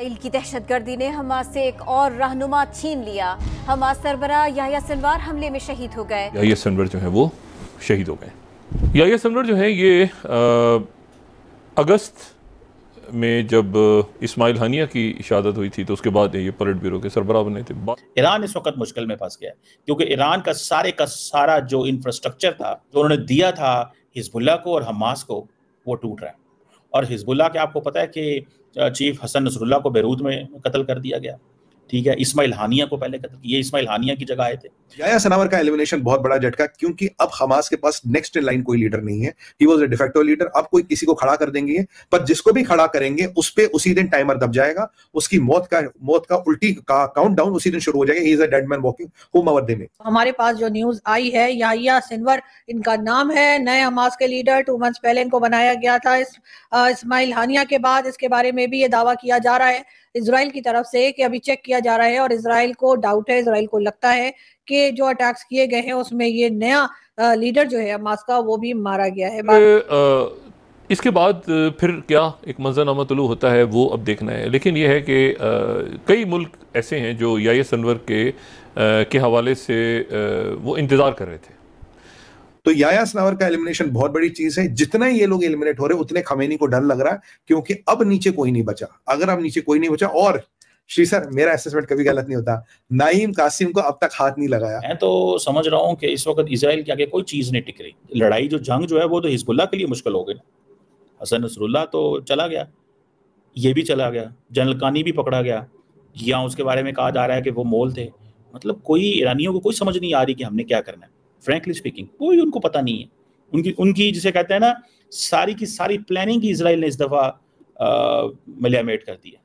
Israel की दहशतगर्दी ने हमास से एक और रहनुमा छीन लिया हमास सरबरा याया सनवार हमले में शहीद हो गए याया सनवर जो है वो शहीद हो गए याया सनवर जो है ये आ, अगस्त में जब इस्माइल हानिया की शहादत हुई थी तो उसके बाद ये पलट ब्यूरो के सरबरा बने थे ईरान इस वक्त मुश्किल में फंस गया क्योंकि ईरान का सारे का सारा जो इंफ्रास्ट्रक्चर था जो उन्होंने दिया था हिजबुल्ला को और हमास को वो टूट रहा है और हिजबुल्ला के आपको पता है कि चीफ हसन नसरुल्ला को बैरूत में कत्ल कर दिया गया ठीक है इस्माइल हानिया को पहले कत्ल ये इस्माइल हानिया की जगह आए थे याया सनावर का एलिमिनेशन बहुत बड़ा झटका क्योंकि अब हमास के पास नेक्स्ट इन लाइन कोई लीडर नहीं है he was a de facto leader अब कोई किसी को खड़ा कर देंगे पर जिसको भी खड़ा करेंगे उस पर उसी दिन टाइमर दब जाएगा उसकी मौत का मौत का उल्टी का काउंट डाउन उसी दिन शुरू हो जाएगा he is a dead man walking home hour में हमारे पास जो न्यूज आई है याया सिनवर इनका नाम है नए हमास के लीडर टू मंथ्स पहले इनको बनाया गया था इस्माइल हानिया के बाद इसके बारे में भी ये दावा किया जा रहा है इसराइल की तरफ से कि अभी चेक किया जा रहा है और इसराइल को डाउट है इसराइल को लगता है कि जो अटैक्स किए गए हैं उसमें ये नया लीडर जो है हमास का वो भी मारा गया है इसके बाद फिर क्या एक मंजरनामा तलु होता है वो अब देखना है लेकिन यह है कि कई मुल्क ऐसे हैं जो या सनवर के आ, के हवाले से आ, वो इंतज़ार कर रहे थे तो याया स्नावर का एलिमिनेशन बहुत बड़ी चीज है जितना ये लोग एलिमिनेट हो रहे उतने खमेनी को डर लग रहा है क्योंकि अब नीचे कोई नहीं बचा अगर अब नीचे कोई नहीं बचा और श्री सर मेरा असेसमेंट कभी गलत नहीं होता नाइम कासिम को अब तक हाथ नहीं लगाया मैं तो समझ रहा हूँ कि इस वक्त इसराइल के आगे कोई चीज नहीं टिक रही लड़ाई जो जंग जो है वो तो हिजबुल्ला के लिए मुश्किल हो गई हसन नसरुल्ला तो चला गया ये भी चला गया जनरल कानी भी पकड़ा गया या उसके बारे में कहा जा रहा है कि वो मोल थे मतलब कोई ईरानियों को कोई समझ नहीं आ रही कि हमने क्या करना है फ्रेंकली स्पीकिंग कोई उनको पता नहीं है उनकी उनकी जिसे कहते हैं ना सारी की सारी प्लानिंग की इसराइल ने इस दफ़ा मलियामेट कर दी है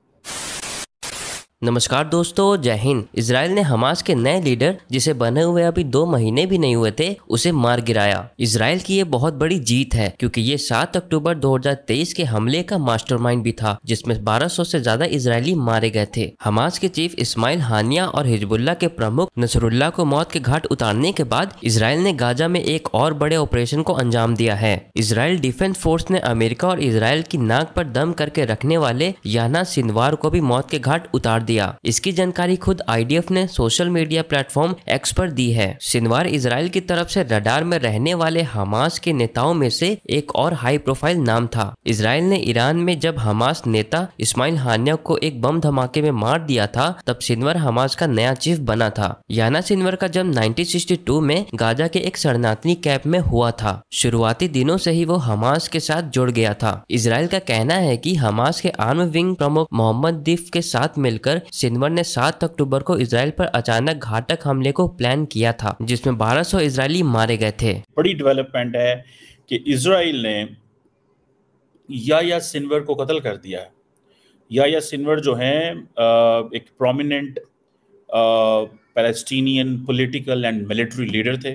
नमस्कार दोस्तों जय हिंद इसराइल ने हमास के नए लीडर जिसे बने हुए अभी दो महीने भी नहीं हुए थे उसे मार गिराया इसराइल की ये बहुत बड़ी जीत है क्योंकि ये 7 अक्टूबर 2023 के हमले का मास्टरमाइंड भी था जिसमें 1200 से ज्यादा इसराइली मारे गए थे हमास के चीफ इस्माइल हानिया और हिजबुल्ला के प्रमुख नसरुल्ला को मौत के घाट उतारने के बाद इसराइल ने गाजा में एक और बड़े ऑपरेशन को अंजाम दिया है इसराइल डिफेंस फोर्स ने अमेरिका और इसराइल की नाक पर दम करके रखने वाले याना सिंधवार को भी मौत के घाट उतार दिया दिया इसकी जानकारी खुद आई ने सोशल मीडिया प्लेटफॉर्म एक्स पर दी है सिनवार इसराइल की तरफ से रडार में रहने वाले हमास के नेताओं में से एक और हाई प्रोफाइल नाम था इसराइल ने ईरान में जब हमास नेता इस्माइल हानिया को एक बम धमाके में मार दिया था तब सिनवर हमास का नया चीफ बना था याना सिनवर का जन्म 1962 में गाजा के एक शरणार्थी कैंप में हुआ था शुरुआती दिनों से ही वो हमास के साथ जुड़ गया था इसराइल का कहना है कि हमास के आर्म विंग प्रमुख मोहम्मद दिफ के साथ मिलकर कमांडर सिनवर ने 7 अक्टूबर को इसराइल पर अचानक घातक हमले को प्लान किया था जिसमें 1200 इसराइली मारे गए थे बड़ी डेवलपमेंट है कि इसराइल ने या या सिनवर को कत्ल कर दिया या या सिनवर जो है एक prominent Palestinian political and military leader थे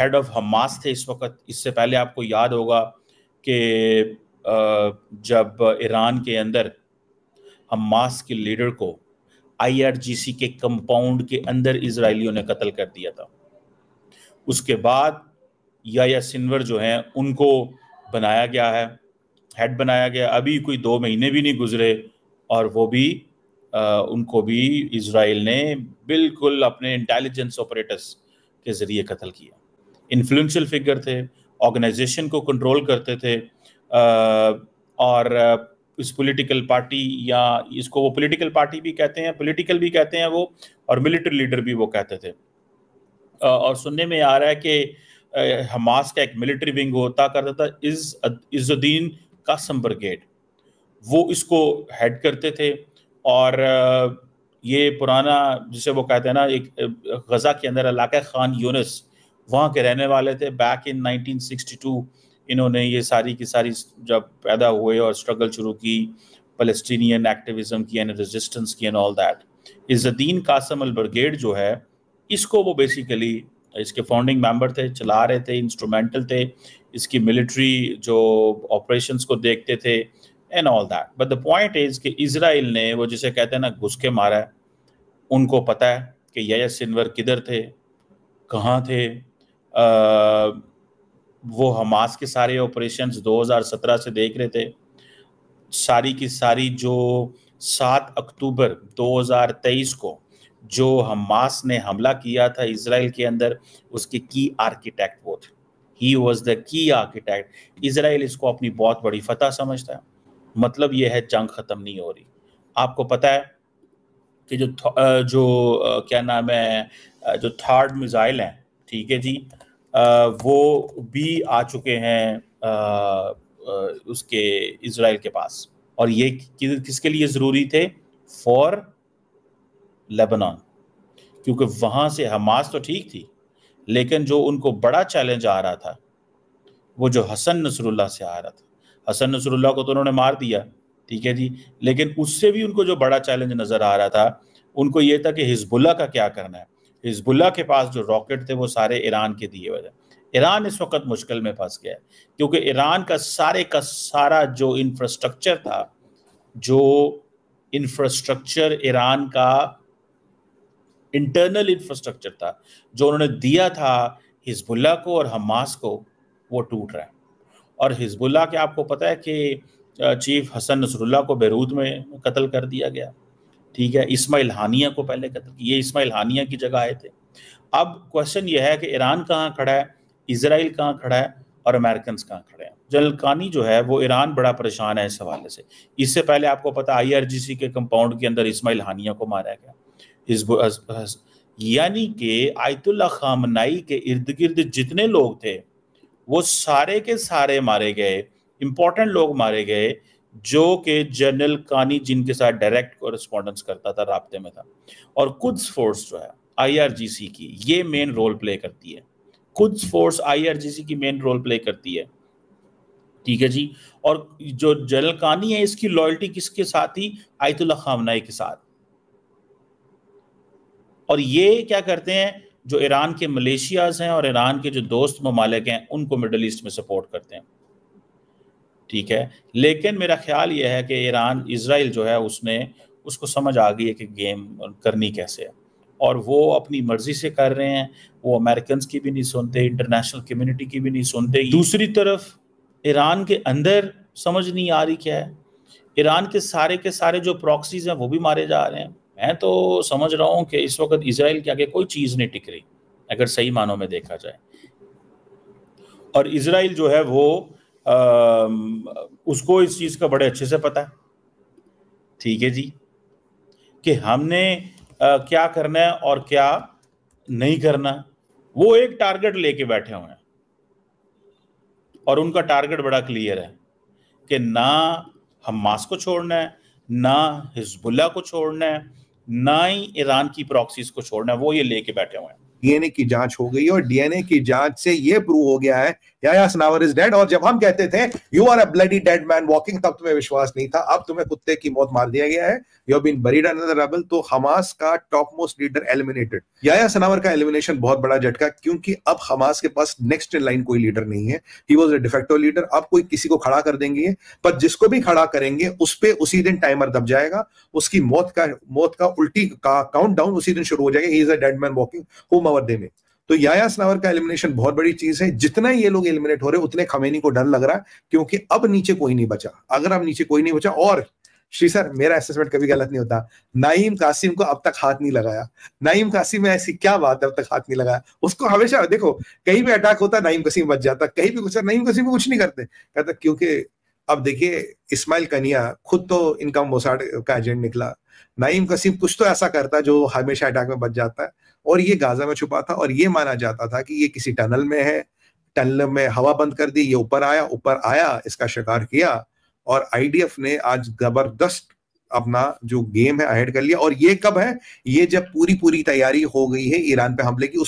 हेड ऑफ हमास थे इस वक्त इससे पहले आपको याद होगा कि जब ईरान के अंदर हमास के लीडर को आईआरजीसी के कंपाउंड के अंदर इसराइलियों ने कत्ल कर दिया था उसके बाद या सिनवर जो हैं उनको बनाया गया है हेड बनाया गया अभी कोई दो महीने भी नहीं गुजरे और वो भी आ, उनको भी इसराइल ने बिल्कुल अपने इंटेलिजेंस ऑपरेटर्स के ज़रिए कत्ल किया इन्फ्लुएंशियल फिगर थे ऑर्गेनाइजेशन को कंट्रोल करते थे आ, और इस पॉलिटिकल पार्टी या इसको वो पॉलिटिकल पार्टी भी कहते हैं पॉलिटिकल भी कहते हैं वो और मिलिट्री लीडर भी वो कहते थे और सुनने में आ रहा है कि हमास का एक मिलिट्री विंग होता करता था इज इजुद्दीन कासम ब्रिगेड वो इसको हेड करते थे और ये पुराना जिसे वो कहते हैं ना एक गज़ा के अंदर इलाका खान यूनस वहाँ के रहने वाले थे बैक इन 1962 इन्होंने ये सारी की सारी जब पैदा हुए और स्ट्रगल शुरू की फलस्टीनियन एक्टिविज्म की एंड रेजिस्टेंस की and all that Izzeddin Qassam al brigade जो है इसको वो बेसिकली इसके फाउंडिंग मेंबर थे चला रहे थे इंस्ट्रूमेंटल थे इसकी मिलिट्री जो ऑपरेशन को देखते थे and all that but the point is कि इसराइल ने वो जिसे कहते हैं ना घुस के मारा है उनको पता है कि यह सिनवर किधर थे कहाँ थे आ, वो हमास के सारे ऑपरेशंस 2017 से देख रहे थे सारी की सारी जो 7 अक्टूबर 2023 को जो हमास ने हमला किया था इसराइल के अंदर उसके की आर्किटेक्ट वो थे he was the key architect Israel इसको अपनी बहुत बड़ी फतह समझता है मतलब यह है जंग ख़त्म नहीं हो रही आपको पता है कि जो जो क्या नाम है जो थर्ड मिज़ाइल हैं ठीक है जी वो भी आ चुके हैं उसके इसराइल के पास और ये कि, किसके लिए ज़रूरी थे फॉर लेबनान क्योंकि वहाँ से हमास तो ठीक थी लेकिन जो उनको बड़ा चैलेंज आ रहा था वो जो हसन नसरुल्ला से आ रहा था हसन नसरुल्ला को तो उन्होंने मार दिया ठीक है जी लेकिन उससे भी उनको जो बड़ा चैलेंज नज़र आ रहा था उनको ये था कि हिजबुल्ला का क्या करना है हिजबुल्ला के पास जो रॉकेट थे वो सारे ईरान के दिए हुए थे ईरान इस वक्त मुश्किल में फंस गया क्योंकि ईरान का सारे का सारा जो इंफ्रास्ट्रक्चर था जो इंफ्रास्ट्रक्चर ईरान का इंटरनल इंफ्रास्ट्रक्चर था जो उन्होंने दिया था हिजबुल्ला को और हमास को वो टूट रहा है और हिजबुल्ला के आपको पता है कि चीफ हसन नसरुल्ला को बैरूत में कत्ल कर दिया गया ठीक है इस्माइल हानिया को पहले कत्ल ये इस्माइल हानिया की जगह आए थे अब क्वेश्चन यह है कि ईरान कहाँ खड़ा है इसराइल कहाँ खड़ा है और अमेरिकन कहाँ खड़े हैं जनरल कानी जो है वो ईरान बड़ा परेशान है इस हवाले से इससे पहले आपको पता आईआरजीसी के कंपाउंड के अंदर इसमाइल हानिया को मारा गया इस यानी कि आयतुल्ला खामनाई के इर्द गिर्द जितने लोग थे वो सारे के सारे मारे गए इम्पोर्टेंट लोग मारे गए जो के जनरल कानी जिनके साथ डायरेक्ट कॉरेस्पॉन्डेंस करता था रबते में था और कुछ फोर्स जो है आईआरजीसी की ये मेन रोल प्ले करती है कुछ फोर्स आईआरजीसी की मेन रोल प्ले करती है ठीक है जी और जो जनरल कानी है इसकी लॉयल्टी किसके साथ ही आयतुल्ला खामनाई के साथ और ये क्या करते हैं जो ईरान के मलेशियाज हैं और ईरान के जो दोस्त ममालिक हैं उनको मिडल ईस्ट में सपोर्ट करते हैं ठीक है लेकिन मेरा ख्याल ये है कि ईरान इसराइल जो है उसने उसको समझ आ गई है कि गेम करनी कैसे है और वो अपनी मर्जी से कर रहे हैं वो अमेरिकन की भी नहीं सुनते इंटरनेशनल कम्युनिटी की भी नहीं सुनते दूसरी तरफ ईरान के अंदर समझ नहीं आ रही क्या है ईरान के सारे के सारे जो प्रॉक्सीज हैं वो भी मारे जा रहे हैं मैं तो समझ रहा हूँ कि इस वक्त इसराइल के आगे कोई चीज़ नहीं टिक रही अगर सही मानों में देखा जाए और इसराइल जो है वो उसको इस चीज़ का बड़े अच्छे से पता है ठीक है जी कि हमने क्या करना है और क्या नहीं करना वो एक टारगेट लेके बैठे हुए हैं और उनका टारगेट बड़ा क्लियर है कि ना हमास को छोड़ना है ना हिजबुल्ला को छोड़ना है ना ही ईरान की प्रॉक्सीज को छोड़ना है वो ये लेके बैठे हुए हैं डीएनए की जांच हो गई और डीएनए की जांच से ये प्रूव हो गया है या सनावर इज डेड और जब हम कहते थे you are a bloody dead man walking तब तुम्हें विश्वास नहीं था अब तुम्हें कुत्ते की मौत मार दिया गया है you have been buried under the rubble तो हमास का top most leader eliminated Yahya Sinwar का एलिमिनेशन बहुत बड़ा झटका क्योंकि अब हमास के पास नेक्स्ट इन लाइन कोई लीडर नहीं है he was a defective leader अब कोई किसी को खड़ा कर देंगे पर जिसको भी खड़ा करेंगे उस पर उसी दिन टाइमर दब जाएगा उसकी मौत का मौत का उल्टी का काउंट डाउन उसी दिन शुरू हो जाएगा he is a dead man walking home hour दे में तो यायास नावर का एलिमिनेशन बहुत बड़ी चीज है जितना ये लोग एलिमिनेट हो रहे उतने खमेनी को डर लग रहा है क्योंकि अब नीचे कोई नहीं बचा अगर अब नीचे कोई नहीं बचा और श्री सर मेरा असेसमेंट कभी गलत नहीं होता नाइम कासिम को अब तक हाथ नहीं लगाया नाइम कासिम में ऐसी क्या बात है अब तक हाथ नहीं लगाया उसको हमेशा देखो कहीं भी अटैक होता नाइम कसीम बच जाता कहीं भी कुछ नाइम कसीम कुछ नहीं करते कहता क्योंकि अब देखिए इस्माइल कनिया खुद तो इनका मोसाड का एजेंट निकला नईम कसीम कुछ तो ऐसा करता जो हमेशा अटैक में बच जाता है और ये गाजा में छुपा था और ये माना जाता था कि ये किसी टनल में है टनल में हवा बंद कर दी ये ऊपर आया ऊपर आया इसका शिकार किया और आईडीएफ ने आज जबरदस्त अपना जो गेम है अहेड कर लिया और ये कब है ये जब पूरी पूरी तैयारी हो गई है ईरान पे हमले की